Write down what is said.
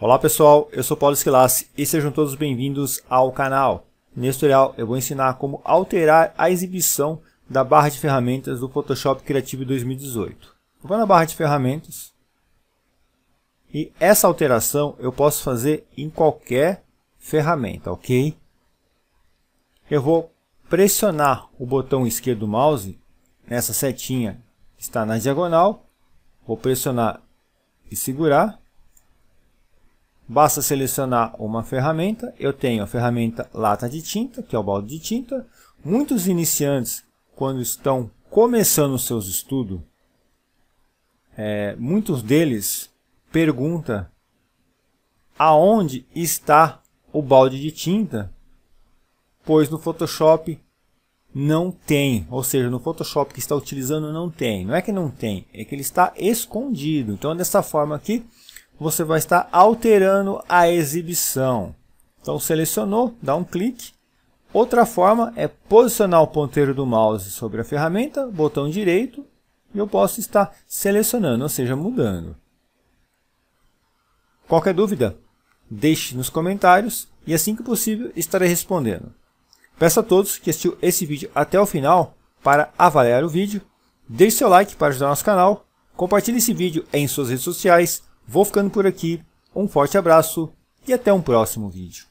Olá pessoal, eu sou Paulo Esquilas e sejam todos bem-vindos ao canal. Neste tutorial eu vou ensinar como alterar a exibição da barra de ferramentas do Photoshop Creative 2018. Vou na barra de ferramentas e essa alteração eu posso fazer em qualquer ferramenta, ok? Eu vou pressionar o botão esquerdo do mouse nessa setinha que está na diagonal, vou pressionar e segurar Basta selecionar uma ferramenta. Eu tenho a ferramenta lata de tinta, que é o balde de tinta. Muitos iniciantes, quando estão começando os seus estudos, é, muitos deles pergunta aonde está o balde de tinta, pois no Photoshop não tem, ou seja, no Photoshop que está utilizando não tem. Não é que não tem, é que ele está escondido. Então, é dessa forma aqui, você vai estar alterando a exibição. Então selecionou, dá um clique. Outra forma é posicionar o ponteiro do mouse sobre a ferramenta, botão direito, e eu posso estar selecionando, ou seja, mudando. Qualquer dúvida, deixe nos comentários e assim que possível estarei respondendo. Peço a todos que assistiu esse vídeo até o final para avaliar o vídeo, deixe seu like para ajudar nosso canal, compartilhe esse vídeo em suas redes sociais Vou ficando por aqui, um forte abraço e até um próximo vídeo.